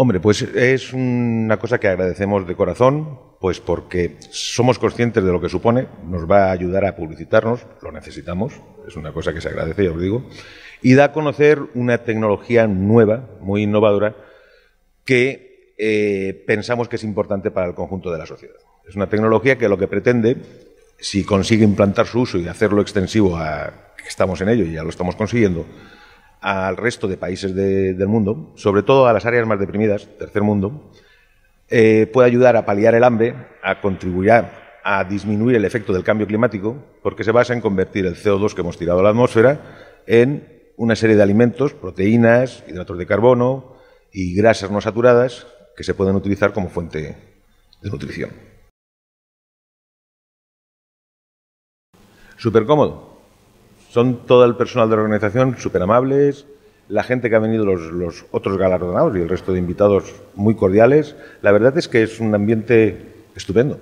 Hombre, pues es una cosa que agradecemos de corazón, pues porque somos conscientes de lo que supone, nos va a ayudar a publicitarnos, lo necesitamos, es una cosa que se agradece, ya os digo, y da a conocer una tecnología nueva, muy innovadora, que eh, pensamos que es importante para el conjunto de la sociedad. Es una tecnología que lo que pretende, si consigue implantar su uso y hacerlo extensivo a que estamos en ello y ya lo estamos consiguiendo, al resto de países del mundo, sobre todo a las áreas más deprimidas, tercer mundo, eh, puede ayudar a paliar el hambre, a contribuir a disminuir el efecto del cambio climático, porque se basa en convertir el CO2 que hemos tirado a la atmósfera en una serie de alimentos, proteínas, hidratos de carbono y grasas no saturadas que se pueden utilizar como fuente de nutrición. Super cómodo, son todo el personal de la organización súper amables, la gente que ha venido, los, los, otros galardonados y el resto de invitados muy cordiales. La verdad es que es un ambiente estupendo.